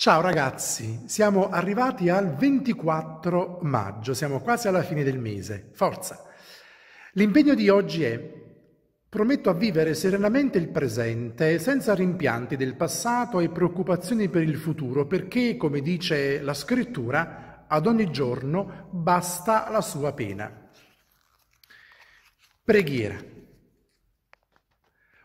Ciao ragazzi, siamo arrivati al 24 maggio, siamo quasi alla fine del mese. Forza! L'impegno di oggi è Prometto a vivere serenamente il presente, senza rimpianti del passato e preoccupazioni per il futuro, perché, come dice la scrittura, ad ogni giorno basta la sua pena. Preghiera.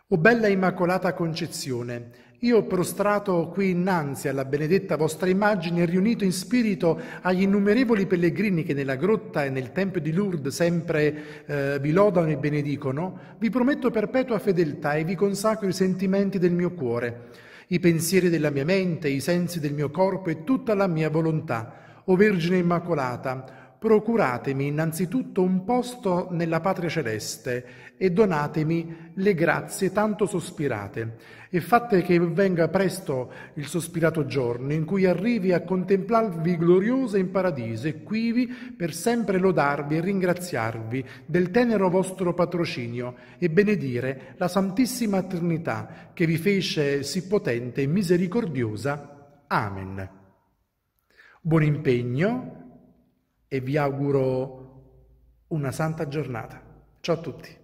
O bella Immacolata Concezione, io prostrato qui innanzi alla benedetta vostra immagine, e riunito in spirito agli innumerevoli pellegrini che nella grotta e nel tempio di Lourdes sempre eh, vi lodano e benedicono, vi prometto perpetua fedeltà e vi consacro i sentimenti del mio cuore, i pensieri della mia mente, i sensi del mio corpo e tutta la mia volontà. O Vergine Immacolata, procuratemi innanzitutto un posto nella patria celeste e donatemi le grazie tanto sospirate, e fate che venga presto il sospirato giorno in cui arrivi a contemplarvi gloriosa in paradiso e quivi per sempre lodarvi e ringraziarvi del tenero vostro patrocinio e benedire la Santissima Trinità che vi fece sì potente e misericordiosa. Amen. Buon impegno e vi auguro una santa giornata. Ciao a tutti.